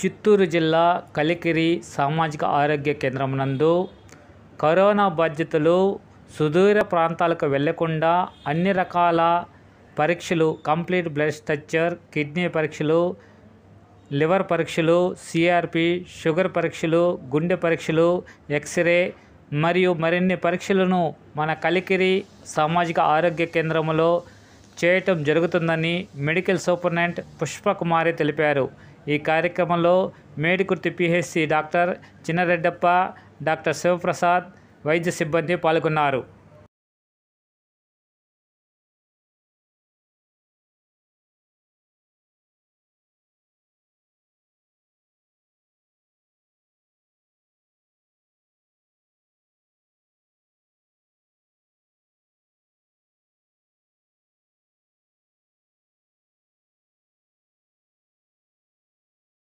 చిత్తూరు జిల్లా కలికిరి సామాజిక ఆరోగ్య కేంద్రం నందు కరోనా బాధ్యతలు సుదూర ప్రాంతాలకు వెళ్లకుండా అన్ని రకాల పరీక్షలు కంప్లీట్ బ్లడ్ స్ట్రక్చర్ కిడ్నీ పరీక్షలు లివర్ పరీక్షలు సిఆర్పి షుగర్ పరీక్షలు గుండె పరీక్షలు ఎక్స్రే మరియు మరిన్ని పరీక్షలను మన కలికిరి సామాజిక ఆరోగ్య కేంద్రంలో చేయటం జరుగుతుందని మెడికల్ సూపరింటెండెంట్ పుష్పకుమారి తెలిపారు ఈ కార్యక్రమంలో Medikurthi PHC doctor Chinnareddappa doctor Shivaprasad వైద్య సిబ్బంది పాల్గొన్నారు